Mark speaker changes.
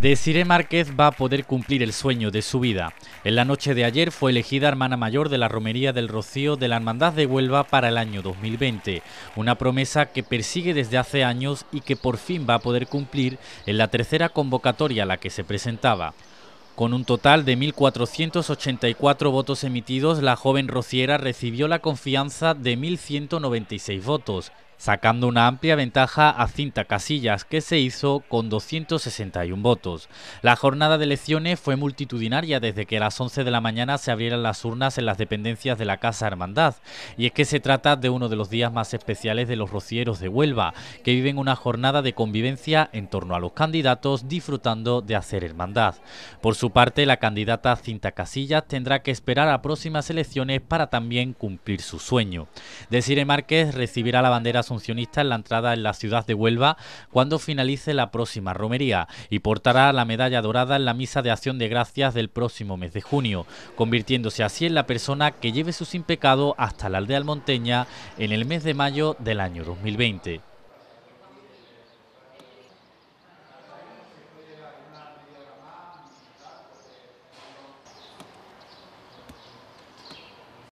Speaker 1: Desiree Márquez va a poder cumplir el sueño de su vida. En la noche de ayer fue elegida hermana mayor de la Romería del Rocío de la Hermandad de Huelva para el año 2020, una promesa que persigue desde hace años y que por fin va a poder cumplir en la tercera convocatoria a la que se presentaba. Con un total de 1.484 votos emitidos, la joven rociera recibió la confianza de 1.196 votos, sacando una amplia ventaja a Cinta Casillas, que se hizo con 261 votos. La jornada de elecciones fue multitudinaria desde que a las 11 de la mañana se abrieran las urnas en las dependencias de la Casa Hermandad, y es que se trata de uno de los días más especiales de los rocieros de Huelva, que viven una jornada de convivencia en torno a los candidatos disfrutando de hacer hermandad. Por su parte, la candidata Cinta Casillas tendrá que esperar a próximas elecciones para también cumplir su sueño. Desire Márquez recibirá la bandera funcionista en la entrada en la ciudad de Huelva cuando finalice la próxima romería y portará la medalla dorada en la misa de acción de gracias del próximo mes de junio, convirtiéndose así en la persona que lleve su sin pecado hasta la aldea almonteña en el mes de mayo del año 2020.